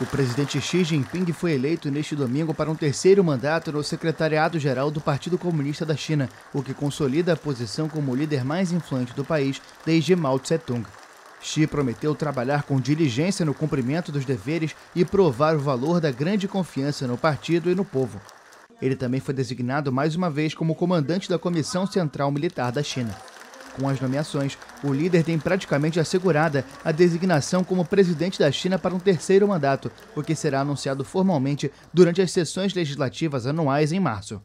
O presidente Xi Jinping foi eleito neste domingo para um terceiro mandato no secretariado-geral do Partido Comunista da China, o que consolida a posição como o líder mais influente do país desde Mao Tse-tung. Xi prometeu trabalhar com diligência no cumprimento dos deveres e provar o valor da grande confiança no partido e no povo. Ele também foi designado mais uma vez como comandante da Comissão Central Militar da China. Com as nomeações, o líder tem praticamente assegurada a designação como presidente da China para um terceiro mandato, o que será anunciado formalmente durante as sessões legislativas anuais em março.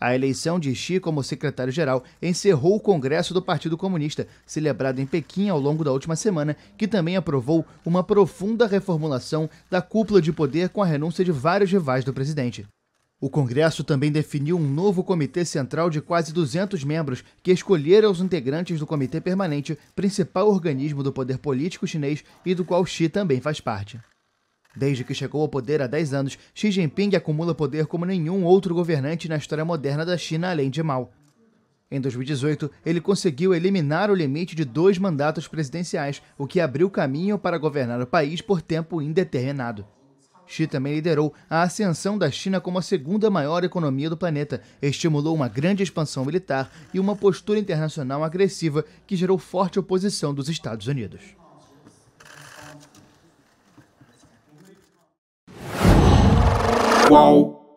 A eleição de Xi como secretário-geral encerrou o Congresso do Partido Comunista, celebrado em Pequim ao longo da última semana, que também aprovou uma profunda reformulação da cúpula de poder com a renúncia de vários rivais do presidente. O Congresso também definiu um novo comitê central de quase 200 membros que escolheram os integrantes do Comitê Permanente, principal organismo do poder político chinês e do qual Xi também faz parte. Desde que chegou ao poder há 10 anos, Xi Jinping acumula poder como nenhum outro governante na história moderna da China além de Mao. Em 2018, ele conseguiu eliminar o limite de dois mandatos presidenciais, o que abriu caminho para governar o país por tempo indeterminado. Xi também liderou a ascensão da China como a segunda maior economia do planeta, estimulou uma grande expansão militar e uma postura internacional agressiva que gerou forte oposição dos Estados Unidos. Qual?